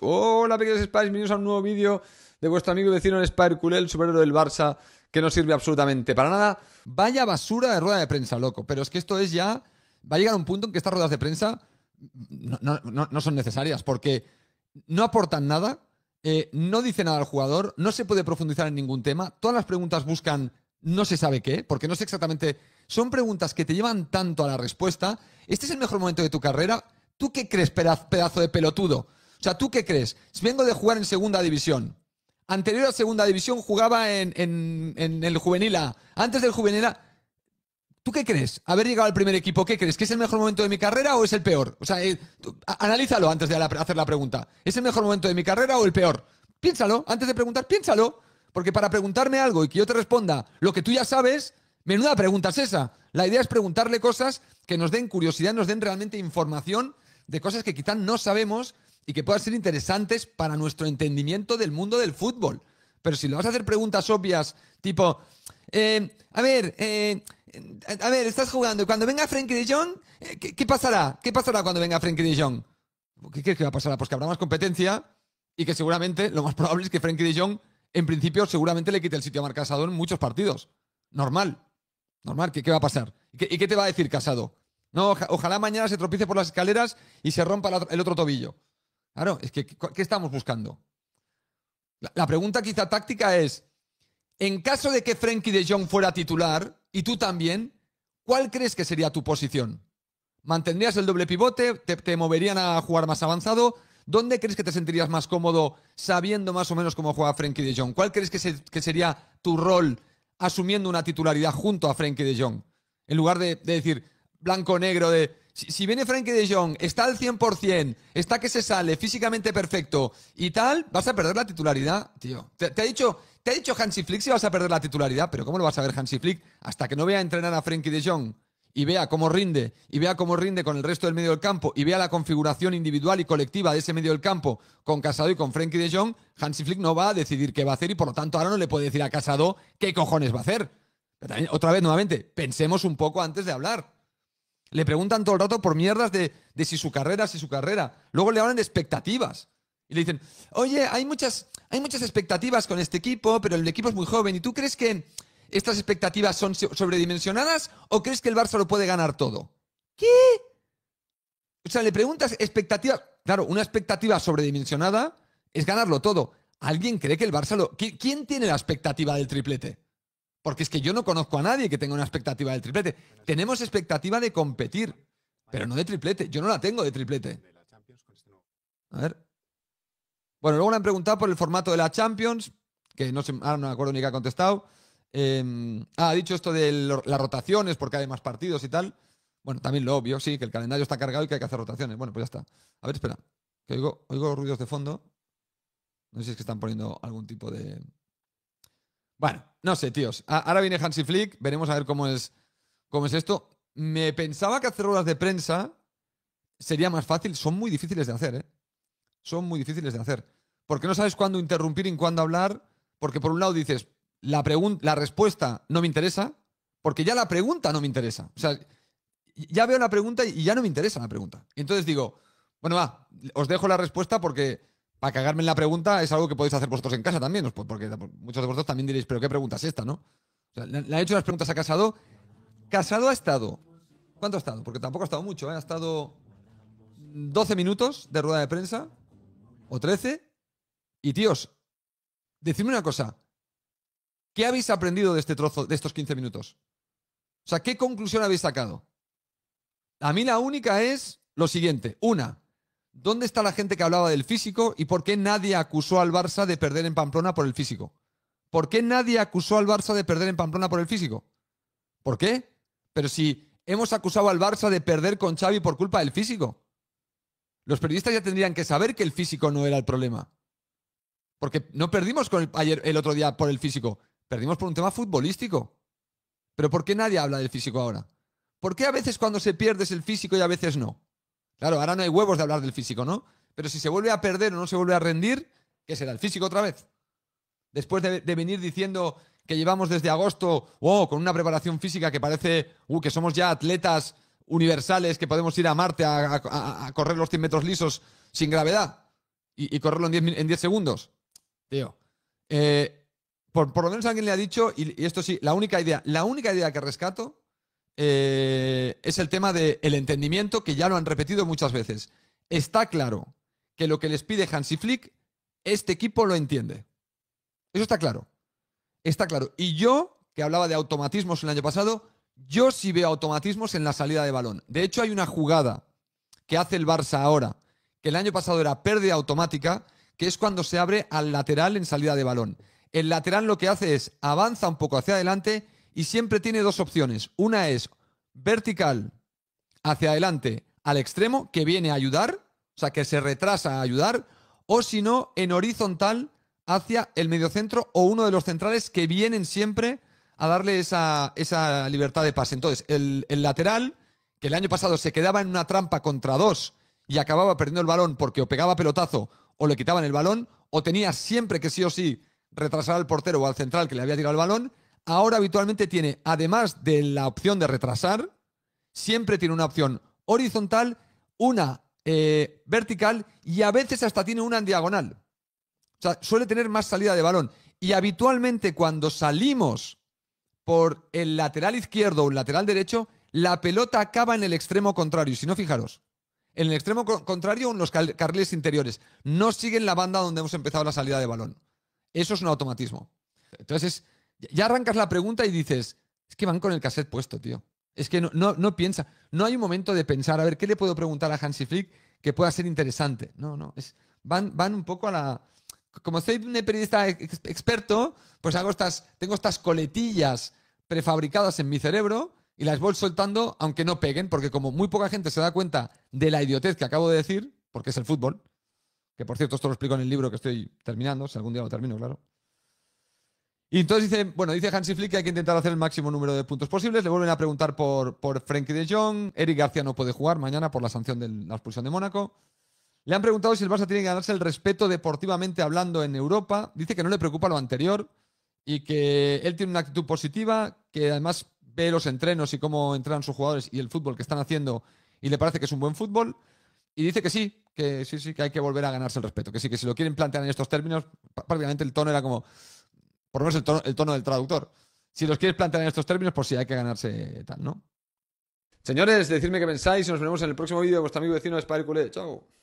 Hola pequeños Spice, bienvenidos a un nuevo vídeo de vuestro amigo vecino el Spire el superhéroe del Barça, que no sirve absolutamente para nada. Vaya basura de rueda de prensa, loco, pero es que esto es ya... Va a llegar a un punto en que estas ruedas de prensa no, son necesarias, porque no aportan nada, eh, no dice nada al jugador, no se puede profundizar en ningún tema, todas las preguntas buscan no se sabe qué, porque no sé exactamente... Son preguntas que te llevan tanto a la respuesta. Este es el mejor momento de tu carrera. ¿Tú qué crees, pedazo de pelotudo? sea, ¿tú qué crees? Vengo de jugar en segunda división. Anterior a segunda división jugaba en, el juvenil A. Antes del juvenil A. ¿Tú qué crees? Haber llegado al primer equipo, ¿qué crees? ¿Que es el mejor momento de mi carrera o es el peor? O sea, eh, analízalo antes de hacer la pregunta. ¿Es el mejor momento de mi carrera o el peor? Piénsalo, antes de preguntar, piénsalo. Porque para preguntarme algo y que yo te responda lo que tú ya sabes, menuda pregunta es esa. La idea es preguntarle cosas que nos den curiosidad, nos den realmente información de cosas que quizás no sabemos y que puedan ser interesantes para nuestro entendimiento del mundo del fútbol. Pero si le vas a hacer preguntas obvias, tipo, eh, a ver, eh, a ver, estás jugando, y cuando venga Frankie de Jong, eh, ¿qué, pasará? ¿Qué pasará cuando venga Frankie de Jong? ¿Qué crees que va a pasar? Pues que habrá más competencia y que seguramente, lo más probable es que Frankie de Jong, en principio, seguramente le quite el sitio a Marc Casado en muchos partidos. Normal. Normal, ¿qué, qué va a pasar? ¿Y qué, te va a decir Casado? No, ojalá mañana se tropiece por las escaleras y se rompa el otro tobillo. Claro, es que ¿qué estamos buscando? La, pregunta quizá táctica es, en caso de que Frenkie de Jong fuera titular, y tú también, ¿cuál crees que sería tu posición? ¿Mantendrías el doble pivote? ¿Te, moverían a jugar más avanzado? ¿Dónde crees que te sentirías más cómodo sabiendo más o menos cómo juega Frenkie de Jong? ¿Cuál crees que, sería tu rol asumiendo una titularidad junto a Frenkie de Jong? En lugar de decir blanco-negro de si, viene Frankie de Jong, está al 100%, está que se sale, físicamente perfecto y tal, vas a perder la titularidad, tío. Te, ha dicho, te ha dicho Hansi Flick si vas a perder la titularidad, pero ¿cómo lo vas a ver Hansi Flick hasta que no vea entrenar a Frankie de Jong? y vea cómo rinde, y vea cómo rinde con el resto del medio del campo, y vea la configuración individual y colectiva de ese medio del campo con Casado y con Frankie de Jong, Hansi Flick no va a decidir qué va a hacer y por lo tanto ahora no le puede decir a Casado qué cojones va a hacer. otra vez, nuevamente, pensemos un poco antes de hablar le preguntan todo el rato por mierdas de, si su carrera, si su carrera. Luego le hablan de expectativas. Y le dicen, oye, hay muchas, hay muchas expectativas con este equipo, pero el equipo es muy joven. ¿Y tú crees que estas expectativas son sobredimensionadas o crees que el Barça lo puede ganar todo? ¿Qué? O sea, le preguntas expectativas. Claro, una expectativa sobredimensionada es ganarlo todo. ¿Alguien cree que el Barça lo.? ¿Quién tiene la expectativa del triplete? Porque es que yo no conozco a nadie que tenga una expectativa del triplete. Tenemos expectativa de competir, pero no de triplete. Yo no la tengo de triplete. A ver. Bueno, luego me han preguntado por el formato de la Champions, que no sé, ahora no me acuerdo ni qué ha contestado. Em, ah, ha dicho esto de las rotaciones porque hay más partidos y tal. Bueno, también lo obvio, sí, que el calendario está cargado y que hay que hacer rotaciones. Bueno, pues ya está. A ver, espera, que oigo, oigo ruidos de fondo. No sé si es que están poniendo algún tipo de, bueno, no sé, tíos. Ahora viene Hansi Flick, veremos a ver cómo es, cómo es esto. Me pensaba que hacer ruedas de prensa sería más fácil. Son muy difíciles de hacer, ¿eh? Son muy difíciles de hacer. Porque no sabes cuándo interrumpir y cuándo hablar. Porque por un lado dices, la, la respuesta no me interesa, porque ya la pregunta no me interesa. O sea, ya veo la pregunta y ya no me interesa la pregunta. Y entonces digo, bueno, va, os dejo la respuesta porque para cagarme en la pregunta, es algo que podéis hacer vosotros en casa también, porque muchos de vosotros también diréis, pero ¿qué pregunta es esta, no? La he le han hecho las preguntas a Casado. Casado ha estado. ¿Cuánto ha estado? Porque tampoco ha estado mucho, ¿eh? Ha estado 12 minutos de rueda de prensa, o 13. Y tíos, decidme una cosa. ¿Qué habéis aprendido de este trozo, de estos 15 minutos? O sea, ¿qué conclusión habéis sacado? A mí la única es lo siguiente. Una, ¿Dónde está la gente que hablaba del físico y por qué nadie acusó al Barça de perder en Pamplona por el físico? ¿Por qué nadie acusó al Barça de perder en Pamplona por el físico? ¿Por qué? Pero si hemos acusado al Barça de perder con Xavi por culpa del físico. Los periodistas ya tendrían que saber que el físico no era el problema. Porque no perdimos con ayer, el otro día por el físico, perdimos por un tema futbolístico. Pero ¿por qué nadie habla del físico ahora? ¿Por qué a veces cuando se pierde es el físico y a veces no? Claro, ahora no hay huevos de hablar del físico, ¿no? Pero si se vuelve a perder o no se vuelve a rendir, ¿qué será? ¿El físico otra vez? Después de, venir diciendo que llevamos desde agosto, wow, oh, con una preparación física que parece uh, que somos ya atletas universales, que podemos ir a Marte a, correr los 100 metros lisos sin gravedad y, correrlo en 10, segundos. Tío, eh, por, lo menos alguien le ha dicho, y, esto sí, la única idea, la única idea que rescato eh, es el tema del entendimiento, que ya lo han repetido muchas veces. Está claro que lo que les pide Hansi Flick, este equipo lo entiende. Eso está claro. Está claro. Y yo, que hablaba de automatismos el año pasado, yo sí veo automatismos en la salida de balón. De hecho, hay una jugada que hace el Barça ahora, que el año pasado era pérdida automática, que es cuando se abre al lateral en salida de balón. El lateral lo que hace es avanza un poco hacia adelante y siempre tiene dos opciones. Una es vertical hacia adelante al extremo, que viene a ayudar, o sea, que se retrasa a ayudar, o si no, en horizontal hacia el mediocentro o uno de los centrales que vienen siempre a darle esa, esa libertad de pase. Entonces, el, el, lateral, que el año pasado se quedaba en una trampa contra dos y acababa perdiendo el balón porque o pegaba pelotazo o le quitaban el balón, o tenía siempre que sí o sí retrasar al portero o al central que le había tirado el balón, ahora habitualmente tiene, además de la opción de retrasar, siempre tiene una opción horizontal, una eh, vertical y a veces hasta tiene una en diagonal. O sea, suele tener más salida de balón. Y habitualmente cuando salimos por el lateral izquierdo o el lateral derecho, la pelota acaba en el extremo contrario. si no, fijaros, en el extremo contrario en los carriles interiores. No siguen la banda donde hemos empezado la salida de balón. Eso es un automatismo. Entonces es ya arrancas la pregunta y dices, es que van con el cassette puesto, tío. Es que no, no, no piensa, no hay un momento de pensar, a ver, ¿qué le puedo preguntar a Hansi Flick que pueda ser interesante? No, no, es, van, van un poco a la... Como soy un periodista experto, pues hago estas, tengo estas coletillas prefabricadas en mi cerebro y las voy soltando aunque no peguen, porque como muy poca gente se da cuenta de la idiotez que acabo de decir, porque es el fútbol, que por cierto esto lo explico en el libro que estoy terminando, si algún día lo termino, claro. Y entonces dice, bueno, dice Hansi Flick que hay que intentar hacer el máximo número de puntos posibles. Le vuelven a preguntar por, por Frenkie de Jong. Eric García no puede jugar mañana por la sanción de la expulsión de Mónaco. Le han preguntado si el Barça tiene que ganarse el respeto deportivamente hablando en Europa. Dice que no le preocupa lo anterior y que él tiene una actitud positiva, que además ve los entrenos y cómo entrenan sus jugadores y el fútbol que están haciendo y le parece que es un buen fútbol. Y dice que sí, que sí, sí, que hay que volver a ganarse el respeto. Que sí, que si lo quieren plantear en estos términos, prácticamente el tono era como, por lo menos el tono, del traductor. Si los quieres plantear en estos términos, por si hay que ganarse tal, ¿no? Señores, decidme qué pensáis y nos vemos en el próximo vídeo de vuestro amigo vecino de Culé. Chao.